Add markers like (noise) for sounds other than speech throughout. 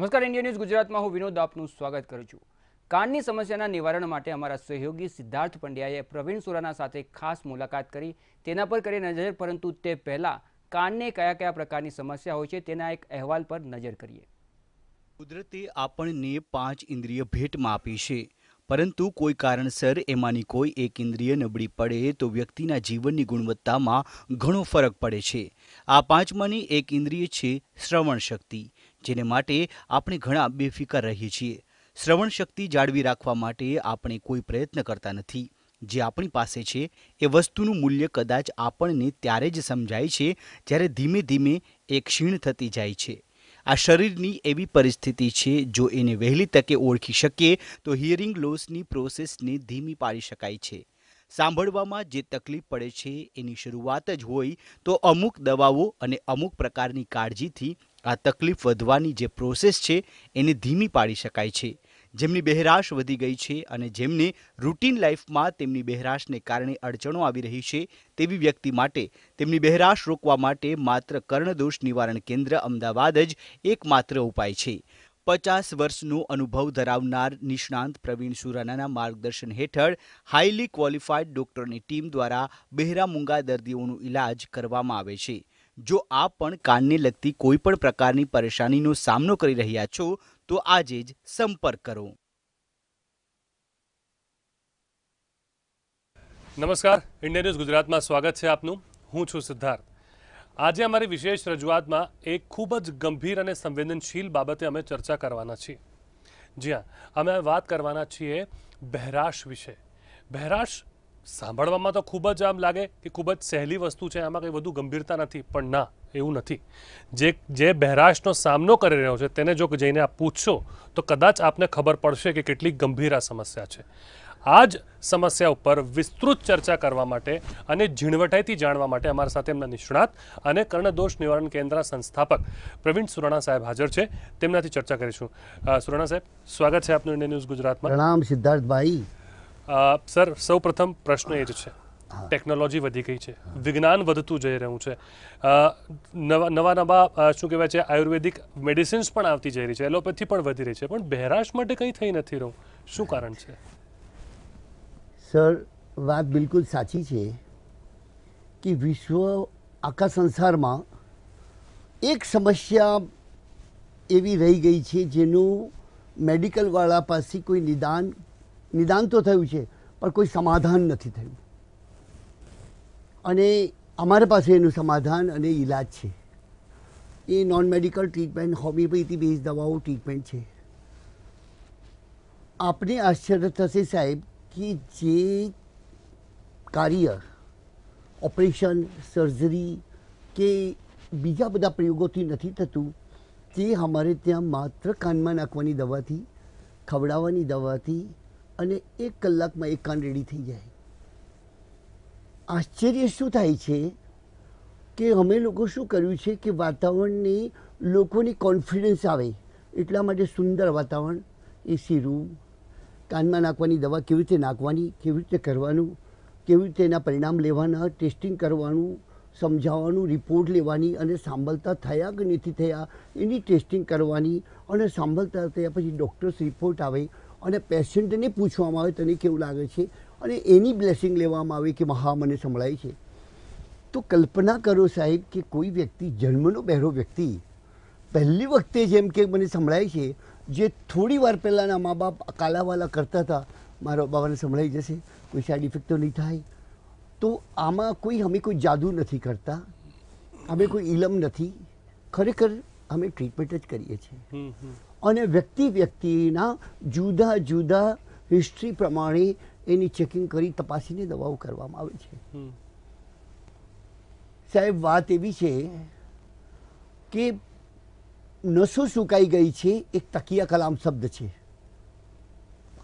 નમસ્કાર Indian news ગુજરાતમાં હું વિનોદ આપનું સ્વાગત કરું છું કાનની સમસ્યાના નિવારણ માટે અમારા સહયોગી સિદ્ધાર્થ પંડ્યાએ પ્રવીણ સોરાના સાથે ખાસ મુલાકાત કરી તેના પર કરી નજર પરંતુ તે પહેલાં કાનને કયા કયા પ્રકારની સમસ્યા હોય છે તેના એક અહેવાલ પર નજર કરીએ કુદરતે આપણને પાંચ ઇન્દ્રિય ભેટમાં આપી છે પરંતુ કોઈ કારણસર એમાંની કોઈ એક ઇન્દ્રિય નબળી પડે તો વ્યક્તિના જીવનની ગુણવત્તામાં ઘણો ફરક પડે છે આ પાંચમાની એક ઇન્દ્રિય છે શ્રવણ શક્તિ જેને માટે આપણે ઘણા બેફિકર રહીએ છીએ શ્રવણ શક્તિ જાળવી રાખવા માટે આપણે કોઈ પ્રયત્ન કરતા નથી જે આપણી પાસે છે એ વસ્તુનું મૂલ્ય કદાચ આપણને ત્યારે જ સમજાય છે જ્યારે ધીમે ધીમે એ ક્ષીણ થતી જાય છે આ શરીરની એવી પરિસ્થિતિ છે જો એને વહેલી તકે ઓળખી શકીએ તો હિયરિંગ લોસની પ્રોસેસને ધીમી પાડી શકાય છે સાંભળવામાં જે તકલીફ પડે છે એની શરૂઆત જ હોય તો અમુક દવાઓ અને અમુક પ્રકારની કાળજીથી આ તકલીફ વધવાની જે પ્રોસેસ છે એને ધીમી પાડી શકાય છે જેમની બહેરાશ વધી ગઈ છે અને જેમને રૂટીન લાઈફમાં તેમની બહેરાશને કારણે અડચણો આવી રહી છે તેવી વ્યક્તિ માટે તેમની બહેરાશ રોકવા માટે માત્ર કર્ણદોષ નિવારણ કેન્દ્ર અમદાવાદ જ એકમાત્ર ઉપાય છે પચાસ વર્ષનો અનુભવ ધરાવનાર નિષ્ણાંત પ્રવીણ સુરાનાના માર્ગદર્શન હેઠળ હાઈલી ક્વોલિફાઈડ ડોક્ટરની ટીમ દ્વારા બહેરામૂંગા મૂંગા દર્દીઓનો ઇલાજ કરવામાં આવે છે જો આપ પણ કાનને લગતી કોઈ પણ પ્રકારની પરેશાનીનો સામનો કરી રહ્યા છો તો આજે જ સંપર્ક કરો નમસ્કાર ઇન્ડિયા ન્યૂઝ ગુજરાતમાં સ્વાગત છે આપનું હું છું સિદ્ધાર્થ આજે અમારી વિશેષ રજૂઆતમાં એક ખૂબ જ ગંભીર અને સંવેદનશીલ બાબતે અમે ચર્ચા કરવાના છીએ જ્યાં અમે વાત કરવાના છીએ બહેરાશ વિશે બહેરાશ સાંભળવામાં તો ખૂબ જ આમ લાગે કે ખૂબ જ સહેલી વસ્તુ છે આમાં કંઈ વધુ ગંભીરતા નથી પણ ના એવું નથી જે જે બહેરાશનો સામનો કરી રહ્યો છે તેને જો જઈને આપ પૂછશો તો કદાચ આપને ખબર પડશે કે કેટલી ગંભીર આ સમસ્યા છે આ જ સમસ્યા ઉપર વિસ્તૃત ચર્ચા કરવા માટે અને ઝીણવટાઈથી જાણવા માટે અમારા સાથે એમના નિષ્ણાત અને કર્ણદોષ નિવારણ કેન્દ્ર સંસ્થાપક પ્રવીણ સુરાણા સાહેબ હાજર છે તેમનાથી ચર્ચા કરીશું સુરાણા સાહેબ સ્વાગત છે આપનું ઇન્ડિયા ન્યૂઝ ગુજરાતમાં પ્રણામ સિદ્ધાર્થભાઈ સર સૌ પ્રશ્ન એ જ છે ટેકનોલોજી વધી ગઈ છે વિજ્ઞાન વધતું જઈ રહ્યું છે નવા નવા શું કહેવાય છે આયુર્વેદિક મેડિસિન્સ પણ આવતી જઈ રહી છે એલોપેથી પણ વધી રહી છે પણ બહેરાશ માટે કંઈ થઈ નથી રહ્યું શું કારણ છે સર વાત બિલકુલ સાચી છે કે વિશ્વ આખા સંસારમાં એક સમસ્યા એવી રહી ગઈ છે જેનું મેડિકલવાળા પાસે કોઈ નિદાન નિદાન તો થયું છે પણ કોઈ સમાધાન નથી થયું અને અમારા પાસે એનું સમાધાન અને ઈલાજ છે એ non medical treatment homeopathy base દવાઓ ટ્રીટમેન્ટ છે આપને આશ્ચર્ય થશે સાહેબ કે જે કાર્ય ઓપરેશન સર્જરી કે બીજા બધા પ્રયોગોથી નથી થતું તે અમારે ત્યાં માત્ર કાનમાં નાખવાની દવાથી ખવડાવવાની દવાથી અને એક કલાકમાં એક કાન રેડી થઈ જાય આશ્ચર્ય શું થાય છે કે અમે લોકો શું કર્યું છે કે વાતાવરણને લોકોની કોન્ફિડન્સ આવે એટલા માટે સુંદર વાતાવરણ એસી રૂમ કાનમાં નાખવાની દવા કેવી રીતે નાખવાની કેવી રીતે કરવાનું કેવી રીતે એના પરિણામ લેવાના ટેસ્ટિંગ કરવાનું સમજાવવાનું રિપોર્ટ લેવાની અને સાંભળતા થયા કે નથી થયા એની ટેસ્ટિંગ કરવાની અને સાંભળતા થયા પછી ડૉક્ટર્સ રિપોર્ટ આવે અને પેશન્ટને પૂછવામાં આવે તને કેવું લાગે છે અને એની બ્લેસિંગ લેવામાં આવે કે હા મને સંભળાય છે તો કલ્પના કરો સાહેબ કે કોઈ વ્યક્તિ જન્મનો બહેરો વ્યક્તિ પહેલી વખતે જેમ કે મને સંભળાય છે જે થોડી વાર પહેલાંના મા બાપ કાલાવાલા કરતા હતા મારા બાબાને સંભળાઈ જશે કોઈ સાઈડ ઇફેક્ટ તો નહીં થાય તો આમાં કોઈ અમે કોઈ જાદુ નથી કરતા અમે કોઈ ઇલમ નથી ખરેખર અમે ટ્રીટમેન્ટ જ કરીએ છીએ અને વ્યક્તિ વ્યક્તિના જુદા જુદા હિસ્ટ્રી પ્રમાણે એની ચેકિંગ કરી તપાસીને દવાઓ કરવામાં આવે છે સાહેબ વાત એવી છે કે નસો સુકાઈ ગઈ છે એક તકિયા કલામ શબ્દ છે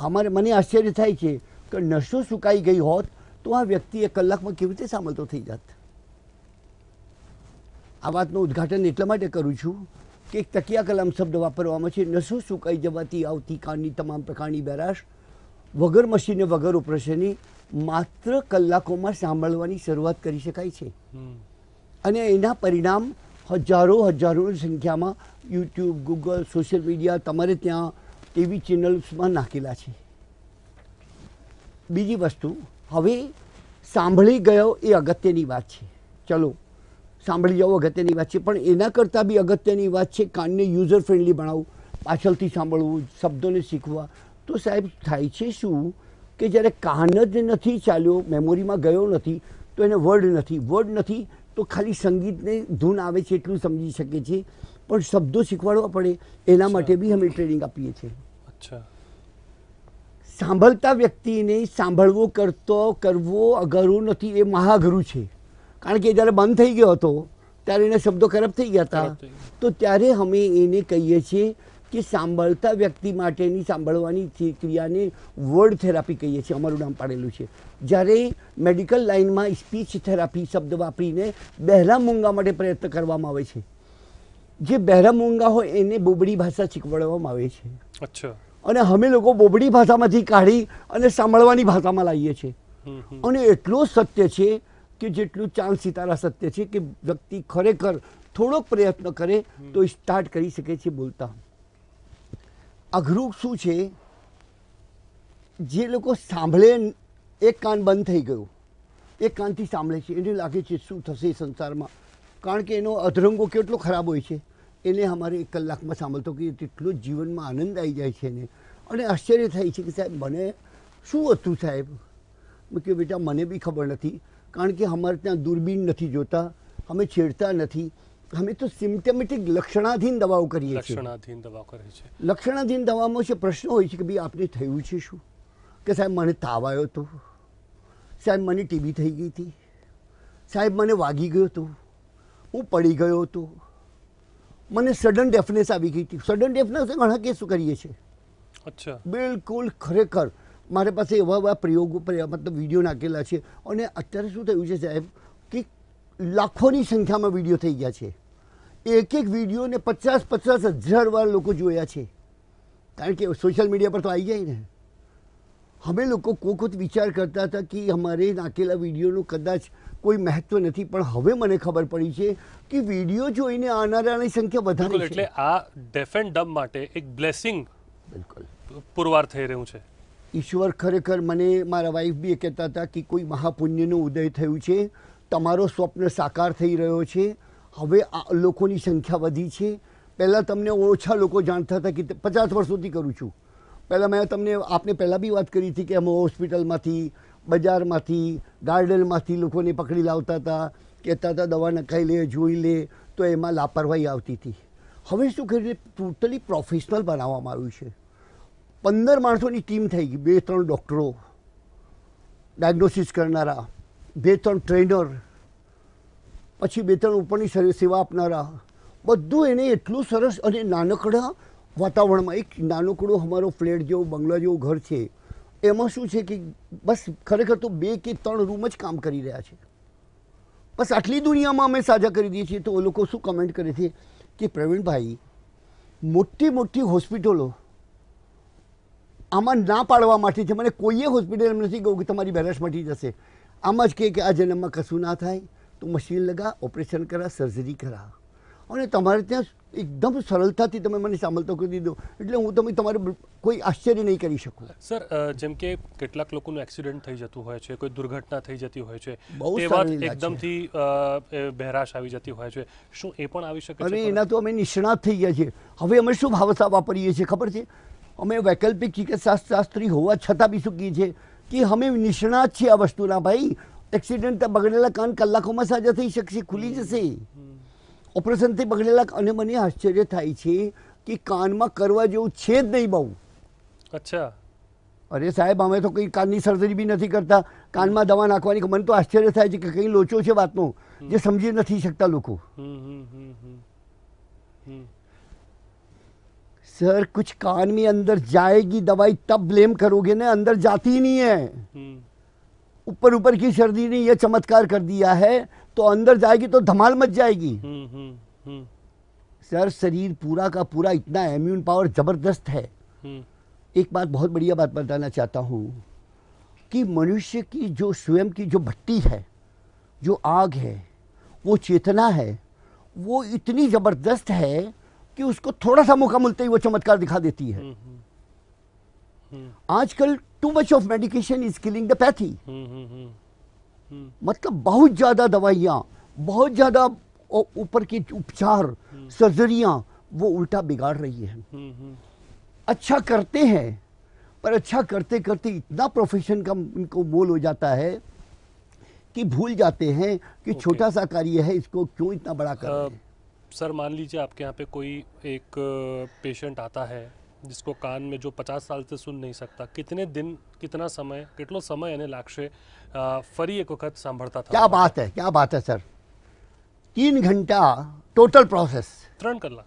અમારે મને આશ્ચર્ય થાય છે કે નસો સુકાઈ ગઈ હોત તો આ વ્યક્તિ એક કલાકમાં કેવી રીતે સાંભળતો થઈ જાત આ વાતનું ઉદ્ઘાટન એટલા માટે કરું છું કે એક તકિયા કલામ શબ્દ વાપરવામાં છે નસો સુકાઈ જવાથી આવતી કાનની તમામ પ્રકારની બેરાશ વગર મશીને વગર ઓપરેશનની માત્ર કલાકોમાં સાંભળવાની શરૂઆત કરી શકાય છે અને એના પરિણામ હજારો હજારોની સંખ્યામાં યુટ્યુબ ગૂગલ સોશિયલ મીડિયા તમારે ત્યાં ટીવી ચેનલ્સમાં નાખેલા છે બીજી વસ્તુ હવે સાંભળી ગયો એ અગત્યની વાત છે ચલો સાંભળી જાઓ અગત્યની વાત છે પણ એના કરતાં બી અગત્યની વાત છે કાનને યુઝર ફ્રેન્ડલી બનાવવું પાછળથી સાંભળવું શબ્દોને શીખવા તો સાહેબ થાય છે શું કે જ્યારે કાન જ નથી ચાલ્યો મેમોરીમાં ગયો નથી તો એને વર્ડ નથી વર્ડ નથી તો ખાલી સંગીતને ધૂન આવે છે એટલું સમજી શકે છે પણ શબ્દો શીખવાડવા પડે એના માટે બી અમે ટ્રેનિંગ આપીએ છીએ અચ્છા સાંભળતા વ્યક્તિને સાંભળવો કરતો કરવો અઘરું નથી એ મહાઘરું છે કારણ કે જ્યારે બંધ થઈ ગયો હતો ત્યારે એના શબ્દો ખરાબ થઈ ગયા હતા તો ત્યારે અમે એને કહીએ છીએ કે સાંભળતા વ્યક્તિ માટેની સાંભળવાની ક્રિયાને વર્ડ થેરાપી કહીએ છીએ અમારું નામ પાડેલું છે જ્યારે મેડિકલ લાઇનમાં સ્પીચ થેરાપી શબ્દ વાપરીને બહેલા મૂંગા માટે પ્રયત્ન કરવામાં આવે છે જે બહેરા મૂંગા હોય એને બોબડી ભાષા શીખવાડવામાં આવે છે અને અમે લોકો બોબડી ભાષામાંથી કાઢી અને સાંભળવાની ભાષામાં લાવીએ છીએ અને એટલો સત્ય છે કે જેટલું ચાંદ સિતારા સત્ય છે કે વ્યક્તિ ખરેખર થોડોક પ્રયત્ન કરે તો સ્ટાર્ટ કરી શકે છે બોલતા અઘરું શું છે જે લોકો સાંભળે એક કાન બંધ થઈ ગયું એક કાનથી સાંભળે છે એને લાગે છે શું થશે સંસારમાં કારણ કે એનો અધરંગો કેટલો ખરાબ હોય છે એને અમારે એક કલાકમાં સાંભળતો કે તેટલો જીવનમાં આનંદ આવી જાય છે એને અને આશ્ચર્ય થાય છે કે સાહેબ મને શું હતું સાહેબ મેં કહ્યું બેટા મને બી ખબર નથી કારણ કે અમારે ત્યાં દૂરબીન નથી જોતા અમે છેડતા નથી અમે તો સિમ્ટમેટિક લક્ષણાધીન દવાઓ કરીએ છીએ લક્ષણાધીન દવાઓ કરીએ છીએ લક્ષણાધીન દવામાં છે પ્રશ્ન હોય છે કે ભાઈ આપને થયું છે શું કે સાહેબ મને તાવ આવ્યો હતો સાહેબ મને ટીબી થઈ ગઈ હતી સાહેબ મને વાગી ગયો હતો હું પડી ગયો હતો મને સડન ડેફનેસ આવી ગઈ હતી સડન ડેફનેસ ઘણા કેસો કરીએ છીએ અચ્છા બિલકુલ ખરેખર મારી પાસે એવા એવા પ્રયોગો મતલબ વિડીયો નાખેલા છે અને અત્યારે શું થયું છે સાહેબ કે લાખોની સંખ્યામાં વિડીયો થઈ ગયા છે એક એક વિડીયોને પચાસ પચાસ હજાર વાર લોકો જોયા છે કારણ કે સોશિયલ મીડિયા પર તો આવી જાય ને અમે લોકો કોક વિચાર કરતા હતા કે અમારે નાખેલા વિડીયોનું કદાચ કોઈ મહત્વ નથી પણ હવે મને ખબર પડી છે કે વિડીયો જોઈને આવનારાની સંખ્યા વધારે એટલે આ ડેફ ડમ માટે એક બ્લેસિંગ બિલકુલ પુરવાર થઈ રહ્યું છે ઈશ્વર ખરેખર મને મારા વાઈફ બી એ કહેતા હતા કે કોઈ મહાપુણ્યનો ઉદય થયું છે તમારો સ્વપ્ન સાકાર થઈ રહ્યો છે હવે આ લોકોની સંખ્યા વધી છે પહેલાં તમને ઓછા લોકો જાણતા હતા કે પચાસ વર્ષોથી કરું છું પહેલાં મેં તમને આપને પહેલાં બી વાત કરી હતી કે અમે હોસ્પિટલમાંથી બજારમાંથી ગાર્ડનમાંથી લોકોને પકડી લાવતા હતા કહેતા હતા દવા નખાઈ લે જોઈ લે તો એમાં લાપરવાહી આવતી હતી હવે શું કરીને ટોટલી પ્રોફેશનલ બનાવવામાં આવ્યું છે પંદર માણસોની ટીમ થઈ ગઈ બે ત્રણ ડૉક્ટરો ડાયગ્નોસિસ કરનારા બે ત્રણ ટ્રેનર પછી બે ત્રણ ઉપરની સેવા આપનારા બધું એને એટલું સરસ અને નાનકડા વાતાવરણમાં એક નાનકડો અમારો ફ્લેટ જેવો બંગલા જેવું ઘર છે એમાં શું છે કે બસ ખરેખર તો બે કે ત્રણ રૂમ જ કામ કરી રહ્યા છે બસ આટલી દુનિયામાં અમે સાજા કરી દઈએ છીએ તો એ લોકો શું કમેન્ટ કરે છે કે પ્રવીણભાઈ મોટી મોટી હોસ્પિટલો આમાં ના પાડવા માટે છે મને કોઈએ હોસ્પિટલ એમ નથી કહ્યું કે તમારી બેલેન્સ મટી જશે આમ જ કહે કે આ જન્મમાં કશું ના થાય તો મશીન લગા ઓપરેશન કરા સર્જરી કરા અને તમારે ત્યાં એકદમ સરળતાથી તમે મને સાંભળતો કરી દીધો એટલે હું તમે તમારે કોઈ આશ્ચર્ય નહીં કરી શકું સર જેમ કે કેટલાક લોકોનું એક્સિડન્ટ થઈ જતું હોય છે કોઈ દુર્ઘટના થઈ જતી હોય છે બહુ એકદમથી બહેરાશ આવી જતી હોય છે શું એ પણ આવી શકે અને એના તો અમે નિષ્ણાત થઈ ગયા છે હવે અમે શું ભાવસા વાપરીએ છીએ ખબર છે અમે વૈકલ્પિક શાસ્ત્રી હોવા છતાં બી શું કહીએ છીએ કે અમે નિષ્ણાત છીએ આ વસ્તુના ભાઈ એક્સિડન્ટ બગડેલા કાન કલાકોમાં સાજા થઈ શકશે ખુલી જશે ઓપરેશનથી પકડેલા અને મને આશ્ચર્ય થાય છે કે કાનમાં કરવા જેવું છે જ નહીં બહુ અચ્છા અરે સાહેબ અમે તો કંઈ કાનની સર્જરી બી નથી કરતા કાનમાં દવા નાખવાની મને તો આશ્ચર્ય થાય છે કે કંઈ લોચો છે વાતનો જે સમજી નથી શકતા લોકો સર કુછ कान में अंदर जाएगी दवाई तब ब्लेम करोगे ना अंदर जाती नहीं है ઉપર ऊपर की सर्दी ने यह चमत्कार कर दिया है तो अंदर जाएगी तो धमाल मच जाएगी हम्म, हम्म, हम्म। सर शरीर पूरा का पूरा इतना इम्यून पावर जबरदस्त है एक बात बहुत बढ़िया बात बताना चाहता हूँ कि मनुष्य की जो स्वयं की जो भट्टी है जो आग है वो चेतना है वो इतनी ज़बरदस्त है कि उसको थोड़ा सा मौका मिलते ही वो चमत्कार दिखा देती है आजकल too much of medication is killing the pathy मतलब बहुत ज़्यादा दवाइयाँ बहुत ज़्यादा ऊपर की उपचार सर्जरियाँ वो उल्टा बिगाड़ रही है हम्म, हम्म। अच्छा करते हैं पर अच्छा करते करते इतना प्रोफेशन का इनको मोल हो जाता है कि भूल जाते हैं कि छोटा सा कार्य है इसको क्यों इतना बड़ा कर रहे हैं सर मान लीजिए आपके यहाँ पे कोई एक पेशेंट आता है जिसको कान में जो 50 से सुन नहीं सकता कितने दिन कितना समय સમય समय સમય એને फरी एक वक्त વખત था क्या बात है क्या बात है सर तीन घंटा टोटल प्रोसेस तरण कर ला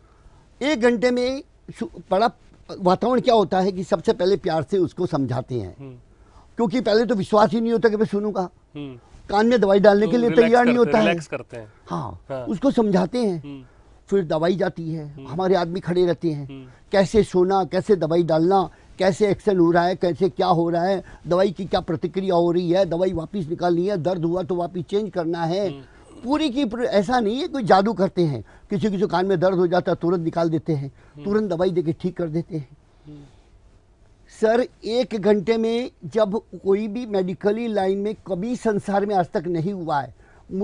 एक घंटे में बड़ा वातावरण क्या होता है कि सबसे पहले प्यार से उसको समझाते हैं हम्म। क्योंकि पहले तो विश्वास ही नहीं होता कि मैं सुनूंगा हम्म। कान में दवाई डालने तो के लिए तैयार नहीं होता है हाँ, हाँ उसको समझाते हैं हम्म। फिर दवाई जाती है हम्म। हमारे आदमी खड़े रहते हैं हम्म। कैसे सोना कैसे दवाई डालना कैसे एक्शन हो रहा है कैसे क्या हो रहा है दवाई की क्या प्रतिक्रिया हो रही है दवाई वापस निकालनी है दर्द हुआ तो वापस चेंज करना है हम्म। पूरी की पूरी ऐसा नहीं है कोई जादू करते हैं किसी किसी कान में दर्द हो जाता है तुरंत निकाल देते हैं तुरंत दवाई दे ठीक कर देते हैं सर एक घंटे में जब कोई भी मेडिकली लाइन में कभी संसार में आज तक नहीं हुआ है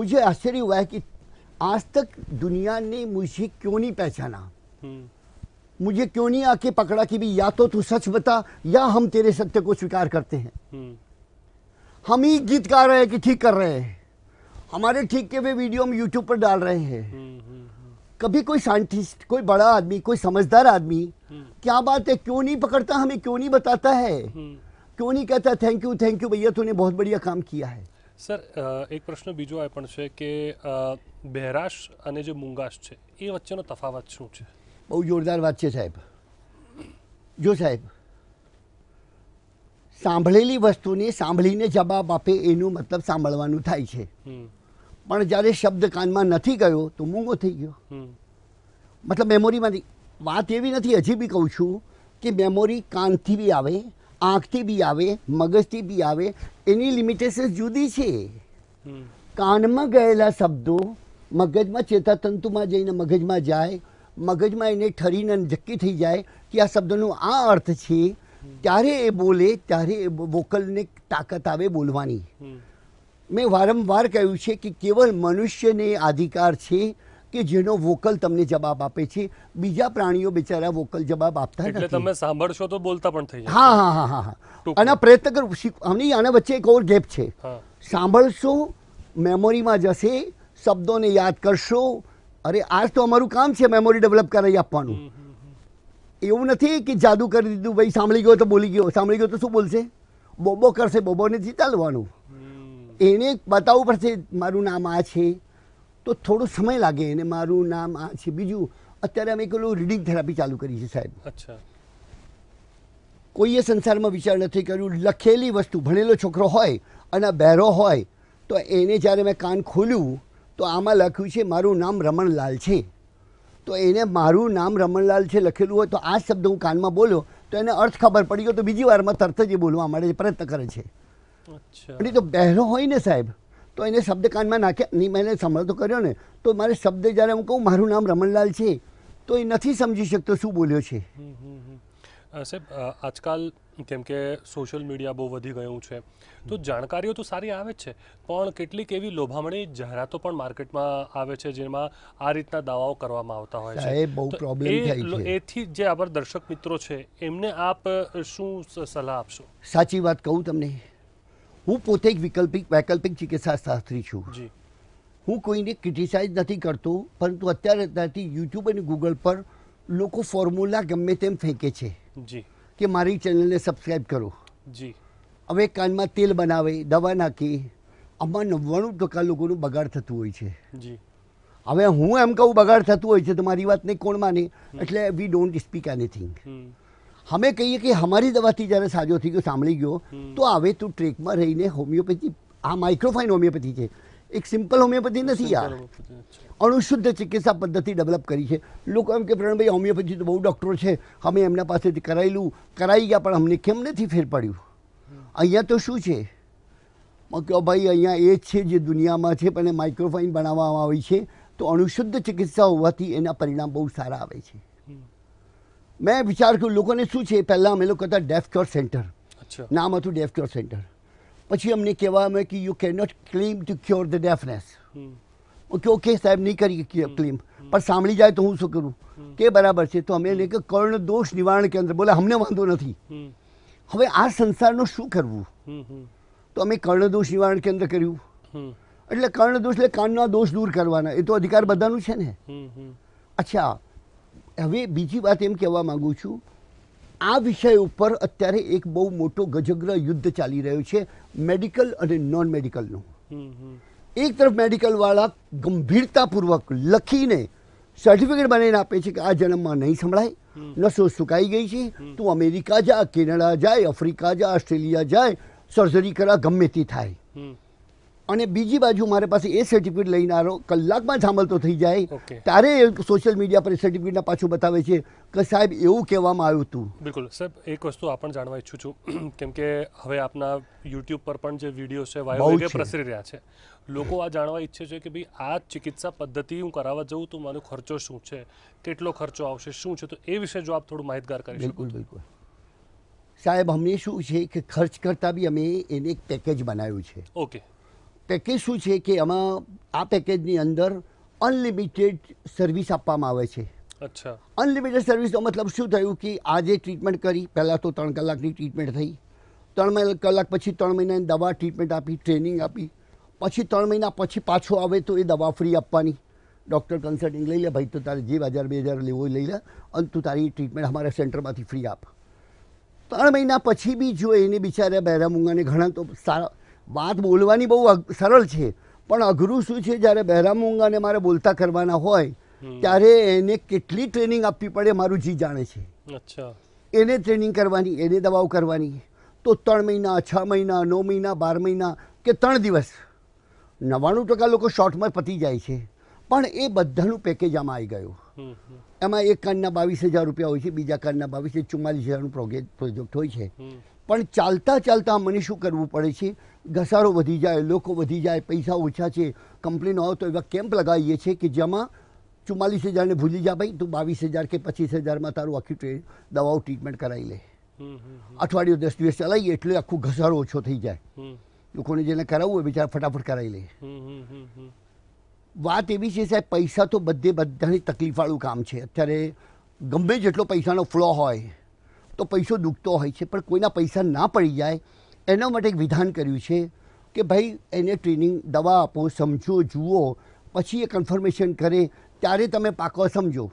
मुझे आश्चर्य हुआ है कि आज तक दुनिया ने मुझे क्यों नहीं पहचाना हम्म। मुझे क्यों नहीं आके पकड़ा कि भी या तो तू सच बता या हम तेरे सत्य को स्वीकार करते हैं हम्म। हम ही गीत गा रहे हैं कि ठीक कर रहे हैं हमारे ठीक के वे वीडियो हम यूट्यूब पर डाल रहे हैं हम्म, कभी कोई साइंटिस्ट कोई बड़ा आदमी कोई समझदार आदमी क्या बात है क्यों नहीं पकड़ता हमें क्यों नहीं बताता है क्यों नहीं कहता थैंक यू थैंक यू भैया तूने बहुत बढ़िया काम किया है સર એક પ્રશ્ન બીજો આ પણ છે કે બહેરાશ અને જે મુંગાશ છે એ વચ્ચેનો તફાવત શું છે બહુ જોરદાર વાત છે સાહેબ જો સાહેબ સાંભળેલી વસ્તુને સાંભળીને જવાબ આપે એનું મતલબ સાંભળવાનું થાય છે પણ જ્યારે શબ્દ કાનમાં નથી ગયો તો મૂંગો થઈ ગયો મતલબ મેમોરીમાંથી વાત એવી નથી હજી બી કહું છું કે મેમોરી કાનથી બી આવે આંખથી બી આવે મગજથી બી આવે એની લિમિટેશન જુદી છે કાનમાં ગયેલા શબ્દો મગજમાં ચેતાતંતુમાં જઈને મગજમાં જાય મગજમાં એને ઠરીને નક્કી થઈ જાય કે આ શબ્દનો આ અર્થ છે ત્યારે એ બોલે ત્યારે એ વોકલને તાકાત આવે બોલવાની મેં વારંવાર કહ્યું છે કે કેવળ મનુષ્યને અધિકાર છે કે જેનો વોકલ તમને જવાબ આપે છે બીજા પ્રાણીઓ બિચારા વોકલ જવાબ આપતા નથી તમે સાંભળશો તો બોલતા પણ થઈ હા હા હા હા હા અને પ્રયત્ન કર આની આના વચ્ચે એક ઓર ગેપ છે સાંભળશો મેમોરીમાં જશે શબ્દોને યાદ કરશો અરે આજ તો અમારું કામ છે મેમોરી ડેવલપ કરાવી આપવાનું એવું નથી કે જાદુ કરી દીધું ભાઈ સાંભળી ગયો તો બોલી ગયો સાંભળી ગયો તો શું બોલશે બોબો કરશે બોબોને જીતાડવાનું એને બતાવવું પડશે મારું નામ આ છે તો થોડો સમય લાગે અને મારું નામ આ છે બીજું અત્યારે અમે પેલું રીડિંગ થેરાપી ચાલુ કરી છે સાહેબ અચ્છા કોઈએ સંસારમાં વિચાર નથી કર્યું લખેલી વસ્તુ ભણેલો છોકરો હોય અને બહેરો હોય તો એને જ્યારે મેં કાન ખોલ્યું તો આમાં લખ્યું છે મારું નામ રમણલાલ છે તો એને મારું નામ રમણલાલ છે લખેલું હોય તો આ શબ્દ હું કાનમાં બોલ્યો તો એને અર્થ ખબર પડી ગયો તો બીજી વારમાં તરત જ એ બોલવા માટે પ્રયત્ન કરે છે એટલે તો બહેરો હોય ને સાહેબ તો એને શબ્દ શબ્દકાંડમાં નાખ્યા નહીં મેં એને કર્યો ને તો મારે શબ્દ જ્યારે હું કહું મારું નામ રમણલાલ છે તો એ નથી સમજી શકતો શું બોલ્યો છે સાહેબ આજકાલ કેમ કે સોશિયલ મીડિયા બહુ વધી ગયું છે તો જાણકારીઓ તો સારી આવે જ છે પણ કેટલીક એવી લોભામણી જાહેરાતો પણ માર્કેટમાં આવે છે જેમાં આ રીતના દાવાઓ કરવામાં આવતા હોય છે બહુ પ્રોબ્લેમ થાય છે એથી જે આપણા દર્શક મિત્રો છે એમને આપ શું સલાહ આપશો સાચી વાત કહું તમને હું પોતે એક વિકલ્પિક વૈકલ્પિક ચિકિત્સા શાસ્ત્રી છું હું કોઈને ક્રિટિસાઇઝ નથી કરતો પરંતુ અત્યારે ત્યાંથી યુટ્યુબ અને ગૂગલ પર લોકો ફોર્મ્યુલા ગમે તેમ ફેંકે છે કે મારી ચેનલને સબસ્ક્રાઈબ કરો હવે કાનમાં તેલ બનાવે દવા નાખી આમાં નવ્વાણું ટકા લોકોનું બગાડ થતું હોય છે હવે હું એમ કહું બગાડ થતું હોય છે તો મારી વાતને કોણ માને એટલે વી ડોન્ટ સ્પીક એનીથિંગ અમે કહીએ કે અમારી દવાથી જ્યારે સાજો થઈ ગયો સાંભળી ગયો તો હવે તું ટ્રેકમાં રહીને હોમિયોપેથી આ માઇક્રોફાઇન હોમિયોપેથી છે એક સિમ્પલ હોમિયોપેથી નથી યાર અણુશુદ્ધ ચિકિત્સા પદ્ધતિ ડેવલપ કરી છે લોકો એમ કે પ્રણભાઈ હોમિયોપેથી તો બહુ ડૉક્ટરો છે અમે એમના પાસેથી કરાયેલું કરાઈ ગયા પણ અમને કેમ નથી ફેર પડ્યું અહીંયા તો શું છે કહો ભાઈ અહીંયા એ છે જે દુનિયામાં છે પણ માઇક્રોફાઇન બનાવવામાં આવી છે તો અણુશુદ્ધ ચિકિત્સા હોવાથી એના પરિણામ બહુ સારા આવે છે મેં વિચાર કર્યો લોકોને શું છે પહેલાં અમે લોકો હતા ડેફ ક્યોર સેન્ટર નામ હતું ડેફ ક્યોર સેન્ટર પછી અમને કહેવામાં કે you can not claim to cure the deafness okay okay સાહેબ નહીં કરી ક્લેમ પણ સાંભળી જાય તો હું શું કરું કે બરાબર છે તો અમે લઈ કે કર્ણ દોષ નિવારણ કેન્દ્ર બોલે અમને વાંધો નથી હવે આ સંસારનું શું કરવું તો અમે કર્ણદોષ નિવારણ કેન્દ્ર કર્યું એટલે કર્ણદોષ એટલે કાનના દોષ દૂર કરવાના એ તો અધિકાર બધાનું છે ને અચ્છા હવે બીજી વાત એમ કહેવા માગું છું આ વિષય ઉપર અત્યારે એક બહુ મોટો ગજગ્ર યુદ્ધ ચાલી રહ્યો છે મેડિકલ અને નોન મેડિકલનું એક તરફ મેડિકલવાળા ગંભીરતાપૂર્વક લખીને સર્ટિફિકેટ બનાવીને આપે છે કે આ જન્મમાં નહીં સંભળાય નસો સુકાઈ ગઈ છે તું અમેરિકા જા કેનેડા જાય આફ્રિકા જા ઓસ્ટ્રેલિયા જાય સર્જરી કરા ગમે તે થાય અને બીજી બાજુ મારી પાસે એ સર્ટિફિકેટ લઈને આરો કલાકમાં સાંભળતો થઈ જાય ત્યારે સોશિયલ મીડિયા પર સર્ટિફિકેટના પાછું બતાવે છે કે સાહેબ એવું કહેવામાં આવ્યું હતું બિલકુલ સાહેબ એક વસ્તુ આ પણ જાણવા ઈચ્છું છું (clears throat) કેમ કે હવે આપના યુટ્યુબ પર પણ જે વિડીયો છે વાયરલ પ્રસરી રહ્યા છે લોકો આ જાણવા ઈચ્છે છે કે ભાઈ આ ચિકિત્સા પદ્ધતિ હું કરાવવા જઉં તો મારો ખર્ચો શું છે કેટલો ખર્ચો આવશે શું છે તો એ વિશે જો આપ થોડું માહિતગાર કરી બિલકુલ બિલકુલ સાહેબ અમને શું છે કે ખર્ચ કરતાં બી અમે એને એક પેકેજ બનાવ્યું છે ઓકે પેકેજ શું છે કે આમાં આ પેકેજની અંદર અનલિમિટેડ સર્વિસ આપવામાં આવે છે અચ્છા અનલિમિટેડ સર્વિસનો મતલબ શું થયું કે આજે ટ્રીટમેન્ટ કરી પહેલાં તો ત્રણ કલાકની ટ્રીટમેન્ટ થઈ ત્રણ કલાક પછી ત્રણ મહિનાની દવા ટ્રીટમેન્ટ આપી ટ્રેનિંગ આપી પછી ત્રણ મહિના પછી પાછો આવે તો એ દવા ફ્રી આપવાની ડૉક્ટર કન્સલ્ટિંગ લઈ લે ભાઈ તો તારે જે હજાર બે હજાર લેવો લઈ લે અને તું તારી ટ્રીટમેન્ટ અમારા સેન્ટરમાંથી ફ્રી આપ ત્રણ મહિના પછી બી જો એને બિચારા બહેરા મૂંગાને ઘણા તો સારા વાત બોલવાની બહુ સરળ છે પણ અઘરું શું છે જ્યારે બહેરામુંગાને મારે બોલતા કરવાના હોય ત્યારે એને કેટલી ટ્રેનિંગ આપવી પડે મારું જી જાણે છે એને ટ્રેનિંગ કરવાની એને દવાઓ કરવાની તો ત્રણ મહિના છ મહિના નવ મહિના બાર મહિના કે ત્રણ દિવસ નવ્વાણું ટકા લોકો શોર્ટમાં પતી જાય છે પણ એ બધાનું પેકેજ આમાં આવી ગયું એમાં એક કાનના બાવીસ હજાર રૂપિયા હોય છે બીજા કાનના બાવીસ ચુમ્માલીસ હજારનું પ્રોજેક્ટ હોય છે પણ ચાલતા ચાલતા મને શું કરવું પડે છે ઘસારો વધી જાય લોકો વધી જાય પૈસા ઓછા છે કંપનીનો આવે તો એવા કેમ્પ લગાવીએ છીએ કે જેમાં ચુમ્માલીસ હજારને ભૂલી જા ભાઈ તું બાવીસ હજાર કે પચીસ હજારમાં તારું આખી ટ્રેન દવાઓ ટ્રીટમેન્ટ કરાવી લે અઠવાડિયું દસ દિવસ ચલાવીએ એટલે આખું ઘસારો ઓછો થઈ જાય લોકોને જેને કરાવવું હોય બિચારા ફટાફટ કરાવી લે વાત એવી છે સાહેબ પૈસા તો બધે બધાની તકલીફવાળું કામ છે અત્યારે ગમે જેટલો પૈસાનો ફ્લો હોય તો પૈસો દુખતો હોય છે પણ કોઈના પૈસા ના પડી જાય એના માટે એક વિધાન કર્યું છે કે ભાઈ એને ટ્રેનિંગ દવા આપો સમજો જુઓ પછી એ કન્ફર્મેશન કરે ત્યારે તમે પાકો સમજો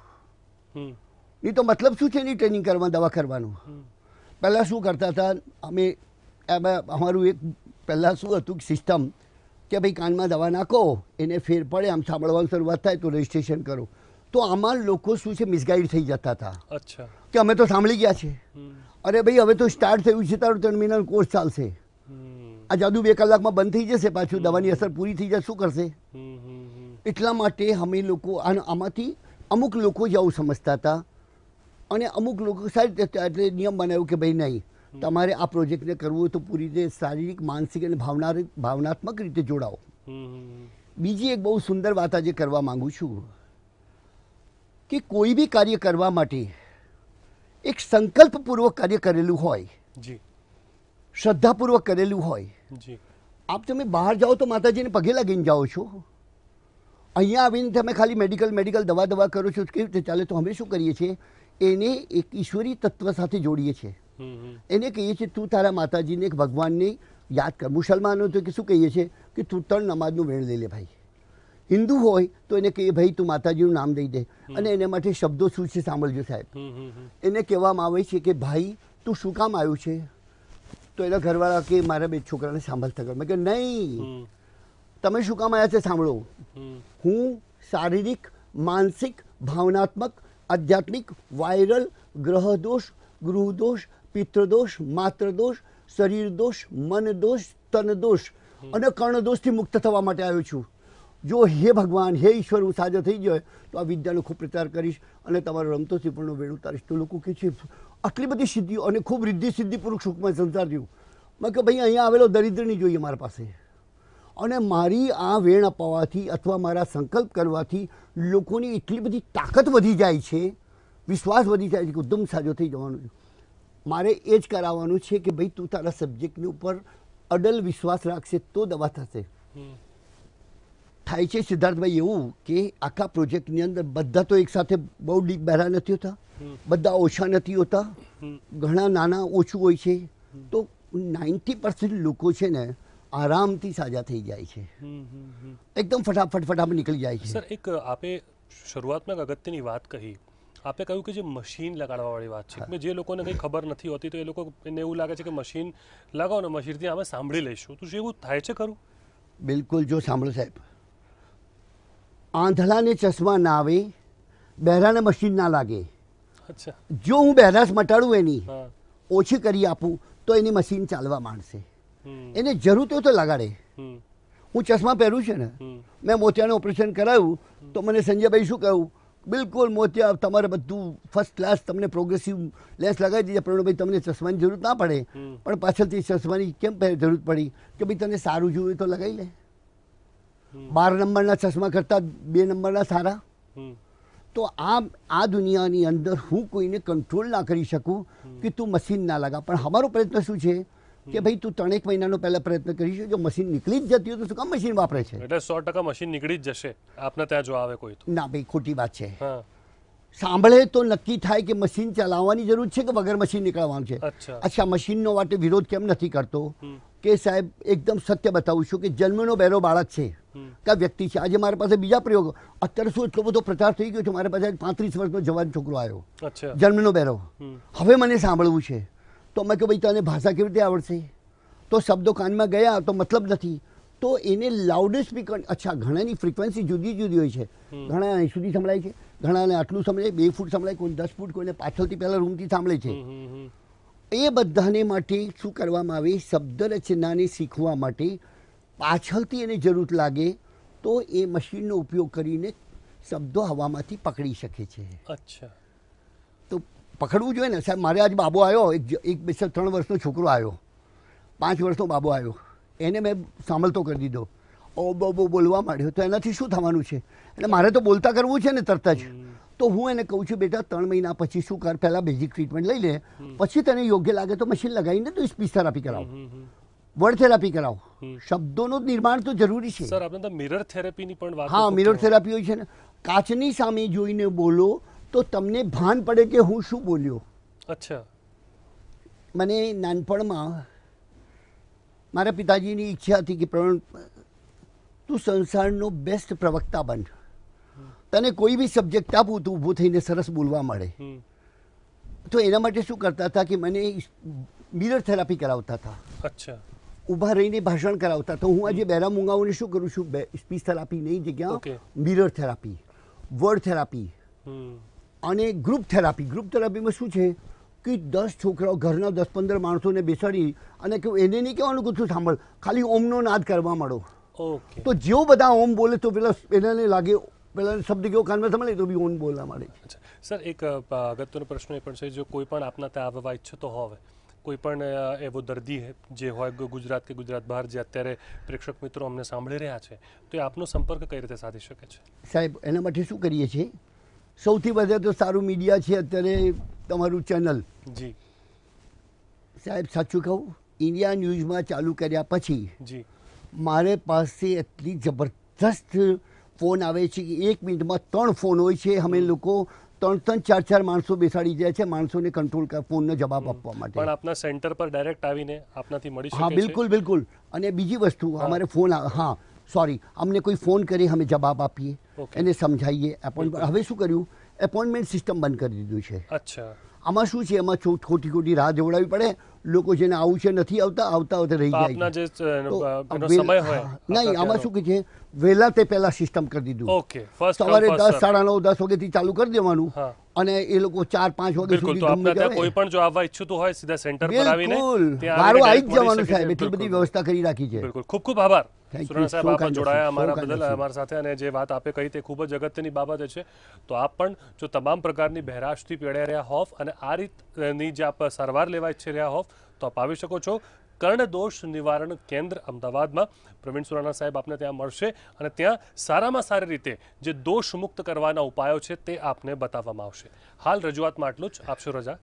નહીં તો મતલબ શું છે એની ટ્રેનિંગ કરવા દવા કરવાનું પહેલાં શું કરતા હતા અમે અમારું એક પહેલાં શું હતું સિસ્ટમ કે ભાઈ કાનમાં દવા નાખો એને ફેર પડે આમ સાંભળવાની શરૂઆત થાય તો રજિસ્ટ્રેશન કરો તો આમાં લોકો શું છે મિસગાઈડ થઈ જતા હતા કે અમે તો સાંભળી ગયા છે અરે ભાઈ હવે તો સ્ટાર્ટ થયું છે તારું ત્રણ મહિનાનો કોર્સ ચાલશે આ જાદુ બે કલાકમાં બંધ થઈ જશે પાછું દવાની અસર પૂરી થઈ જશે શું કરશે એટલા માટે અમે લોકો આમાંથી અમુક લોકો જ આવું સમજતા હતા અને અમુક લોકો સારી રીતે એટલે નિયમ બનાવ્યો કે ભાઈ નહીં તમારે આ પ્રોજેક્ટને કરવું હોય તો પૂરી રીતે શારીરિક માનસિક અને ભાવના ભાવનાત્મક રીતે જોડાઓ બીજી એક બહુ સુંદર વાત આજે કરવા માગું છું કે કોઈ બી કાર્ય કરવા માટે એક સંકલ્પપૂર્વક કાર્ય કરેલું હોય જી શ્રદ્ધાપૂર્વક કરેલું હોય જી આપ તમે બહાર જાઓ તો માતાજીને પગે લાગીને જાઓ છો અહીંયા આવીને તમે ખાલી મેડિકલ મેડિકલ દવા દવા કરો છો કેવી રીતે ચાલે તો અમે શું કરીએ છીએ એને એક ઈશ્વરી તત્વ સાથે જોડીએ છીએ એને કહીએ છીએ તું તારા માતાજીને એક ભગવાનને યાદ કર મુસલમાનો તો કે શું કહીએ છીએ કે તું ત્રણ નમાજનું વેણ લઈ લે ભાઈ હિન્દુ હોય તો એને કહીએ ભાઈ તું માતાજીનું નામ દઈ દે અને એના માટે શબ્દો શું છે સાંભળજો સાહેબ એને કહેવામાં આવે છે કે ભાઈ તું શું કામ આવ્યું છે તો એના ઘરવાળા કે મારા બે છોકરાને સાંભળતા કર મેં કે નહીં તમે શું કામ આવ્યા છે સાંભળો હું શારીરિક માનસિક ભાવનાત્મક આધ્યાત્મિક વાયરલ ગ્રહદોષ ગૃહદોષ પિત્રદોષ માત્રદોષ દોષ મનદોષ તનદોષ અને કર્ણદોષથી મુક્ત થવા માટે આવ્યો છું જો હે ભગવાન હે ઈશ્વર હું સાજો થઈ ગયો તો આ વિદ્યાનો ખૂબ પ્રચાર કરીશ અને તમારો રમતો સિંહણનો વેણ ઉતારીશ તો લોકો કહે છે આટલી બધી સિદ્ધિઓ અને ખૂબ રિદ્ધિ સિદ્ધિ સિદ્ધિપૂર્વક સુખમાં સંસાર જીવું મેં કે ભાઈ અહીંયા આવેલો દરિદ્ર જોઈએ મારા પાસે અને મારી આ વેણ અપાવવાથી અથવા મારા સંકલ્પ કરવાથી લોકોની એટલી બધી તાકાત વધી જાય છે વિશ્વાસ વધી જાય છે કે ઉદ્દમ સાજો થઈ જવાનું મારે એ જ કરાવવાનું છે કે ભાઈ તું તારા સબ્જેક્ટની ઉપર અડલ વિશ્વાસ રાખશે તો દવા થશે થાય છે સિદ્ધાર્થભાઈ એવું કે આખા પ્રોજેક્ટની અંદર બધા તો એકસાથે બહુ ડીપ બહેરા નથી હોતા બધા ઓછા નથી હોતા ઘણા નાના ઓછું હોય છે તો નાઇન્ટી પર્સન્ટ લોકો છે ને આરામથી સાજા થઈ જાય છે એકદમ ફટાફટ ફટાફટ નીકળી જાય છે સર એક આપે શરૂઆતમાં અગત્યની વાત કહી આપે કહ્યું કે જે મશીન લગાડવાવાળી વાત છે કે જે લોકોને કંઈ ખબર નથી હોતી તો એ લોકો એને એવું લાગે છે કે મશીન લગાવો ને મશીનથી અમે સાંભળી લઈશું તો શું એવું થાય છે ખરું બિલકુલ જો સાંભળો સાહેબ આંધળાને ચશ્મા ના આવે બહેરાને મશીન ના લાગે જો હું બહેરાશ મટાડું એની ઓછી કરી આપું તો એની મશીન ચાલવા માંડશે એને જરૂર તો તો લગાડે હું ચશ્મા પહેરું છે ને મેં મોતિયાનું ઓપરેશન કરાવ્યું તો મને સંજયભાઈ શું કહ્યું બિલકુલ મોતિયા તમારે બધું ફર્સ્ટ ક્લાસ તમને પ્રોગ્રેસિવ લેસ લગાવી દીધી પ્રણવભાઈ તમને ચશ્માની જરૂર ના પડે પણ પાછળથી ચશ્માની કેમ જરૂર પડી કે ભાઈ તને સારું જોયું તો લગાવી લે બાર નંબરના ચશ્મા કરતાં બે નંબરના સારા તો આ આ દુનિયાની અંદર હું કોઈને કંટ્રોલ ના કરી શકું કે તું મશીન ના લગા પણ અમારો પ્રયત્ન શું છે કે ભાઈ તું ત્રણેક મહિનાનો પહેલા પ્રયત્ન કરીશું જો મશીન નીકળી જ જતી હોય તો શું કામ મશીન વાપરે છે એટલે સો ટકા મશીન નીકળી જ જશે આપને ત્યાં જો આવે કોઈ ના ભાઈ ખોટી વાત છે સાંભળે તો નક્કી થાય કે મશીન ચલાવવાની જરૂર છે કે વગર મશીન નીકળવાનું છે અચ્છા મશીનનો માટે વિરોધ કેમ નથી કરતો કે સાહેબ એકદમ સત્ય બતાવું છું કે જન્મનો બહેરો બાળક છે કે વ્યક્તિ છે આજે મારા પાસે બીજા પ્રયોગ અત્યારે શું એટલો બધો પ્રચાર થઈ ગયો છે મારા પાસે પાંત્રીસ વર્ષનો જવાન છોકરો આવ્યો જન્મનો બેરો હવે મને સાંભળવું છે તો અમે કે ભાઈ તને ભાષા કેવી રીતે આવડશે તો શબ્દો કાનમાં ગયા તો મતલબ નથી તો એને લાઉડ સ્પીકર અચ્છા ઘણાની ફ્રિકવન્સી જુદી જુદી હોય છે ઘણા અહીં સુધી સંભળાય છે ઘણાને આટલું સંભળાય બે ફૂટ સંભળાય કોઈ દસ ફૂટ કોઈને પાછળથી પહેલાં રૂમથી સાંભળે છે એ બધાને માટે શું કરવામાં આવે શબ્દ રચનાને શીખવા માટે પાછળથી એને જરૂર લાગે તો એ મશીનનો ઉપયોગ કરીને શબ્દો હવામાંથી પકડી શકે છે અચ્છા તો પકડવું જોઈએ ને સાહેબ મારે આજ બાબો આવ્યો એક એક બે ત્રણ વર્ષનો છોકરો આવ્યો પાંચ વર્ષનો બાબો આવ્યો એને મેં સાંભળતો કરી દીધો ઓ બબો બોલવા માંડ્યો તો એનાથી શું થવાનું છે એટલે મારે તો બોલતા કરવું છે ને તરત જ તો હું એને કહું છું બેટા ત્રણ મહિના પછી શું કર પહેલાં બેઝિક ટ્રીટમેન્ટ લઈ લે પછી તને યોગ્ય લાગે તો મશીન લગાવીને તું સ્પીચ થેરાપી કરાવ વર્ડ કરાવો શબ્દોનું નિર્માણ તો જરૂરી છે સર આપણે મિરર થેરાપીની પણ વાત હા મિરર થેરાપી હોય છે ને કાચની સામે જોઈને બોલો તો તમને ભાન પડે કે હું શું બોલ્યો અચ્છા મને નાનપણમાં મારા પિતાજીની ઈચ્છા હતી કે પ્રવણ તું સંસારનો બેસ્ટ પ્રવક્તા બન તને કોઈ બી સબ્જેક્ટ આપું તું ઊભું થઈને સરસ બોલવા મળે તો એના માટે શું કરતા હતા કે મને મિરર થેરાપી કરાવતા હતા અચ્છા ઊભા રહીને ભાષણ કરાવતા તો હું આજે બહેરા મૂંગાઓને શું કરું છું સ્પીચ થેરાપી નહીં જગ્યા મિરર થેરાપી વર્ડ થેરાપી અને ગ્રુપ થેરાપી ગ્રુપ થેરાપીમાં શું છે કે દસ છોકરાઓ ઘરના દસ પંદર માણસોને બેસાડી અને કે એને નહીં કહેવાનું કે તું સાંભળ ખાલી ઓમનો નાદ કરવા માંડો તો જેવો બધા ઓમ બોલે તો પેલા એને લાગે પેલા શબ્દ કેવો કાનમાં સંભળે તો બી ઓમ બોલવા માંડે સર એક અગત્યનો પ્રશ્ન એ પણ છે જો કોઈ પણ આપના ત્યાં આવવા ઈચ્છતો હોય કોઈપણ એવો દર્દી જે હોય ગુજરાત કે ગુજરાત બહાર જે અત્યારે પ્રેક્ષક મિત્રો અમને સાંભળી રહ્યા છે તો એ આપનો સંપર્ક કઈ રીતે સાધી શકે છે સાહેબ એના માટે શું કરીએ છીએ સૌથી વધારે તો સારું મીડિયા છે અત્યારે તમારું ચેનલ જી સાહેબ સાચું કહું ઇન્ડિયા ન્યૂઝમાં ચાલુ કર્યા પછી જી મારે પાસે એટલી જબરદસ્ત ફોન આવે છે કે એક મિનિટમાં ત્રણ ફોન હોય છે અમે લોકો ત્રણ ત્રણ ચાર ચાર માણસો બેસાડી જાય છે માણસોને કંટ્રોલ ફોનનો જવાબ આપવા માટે પણ આપના સેન્ટર પર ડાયરેક્ટ આવીને આપનાથી મળી હા બિલકુલ બિલકુલ અને બીજી વસ્તુ અમારે ફોન હા સોરી અમને કોઈ ફોન કરી અમે જવાબ આપીએ એને સમજાવીએ એપોઇન્ટમેન્ટ હવે શું કર્યું એપોઇન્ટમેન્ટ સિસ્ટમ બંધ કરી દીધું છે અચ્છા આમાં શું છે એમાં ખોટી ખોટી રાહ જોવડાવી પડે લોકો જેને આવું છે નથી આવતા આવતા આવતા રહી જાય નહીં આમાં શું કે છે વહેલા તે પહેલા સિસ્ટમ કરી દીધું સવારે દસ સાડા નવ દસ વાગેથી ચાલુ કરી દેવાનું અને એ લોકો ચાર પાંચ વાગે સુધી ગમે કોઈ પણ જો આવવા ઈચ્છતું હોય સીધા સેન્ટર પર આવીને બિલકુલ આવી જ જવાનું સાહેબ એટલી બધી વ્યવસ્થા કરી રાખી છે બિલકુલ ખૂબ ખૂબ આભાર સુરાણા સાહેબ આપ જોડાયા અમારા બદલ અમારા સાથે અને જે વાત આપે કહી તે ખૂબ જ અગત્યની બાબત છે તો આપ પણ જો તમામ પ્રકારની બહેરાશથી પીડાઈ રહ્યા હોફ અને આ રીતની જે આપ સારવાર લેવા ઈચ્છી રહ્યા હોફ તો આપ આવી શકો છો કર્ણદોષ નિવારણ કેન્દ્ર અમદાવાદમાં પ્રવીણ સુરાણા સાહેબ આપને ત્યાં મળશે અને ત્યાં સારામાં સારી રીતે જે દોષ મુક્ત કરવાના ઉપાયો છે તે આપને બતાવવામાં આવશે હાલ રજૂઆતમાં આટલું જ આપશો રજા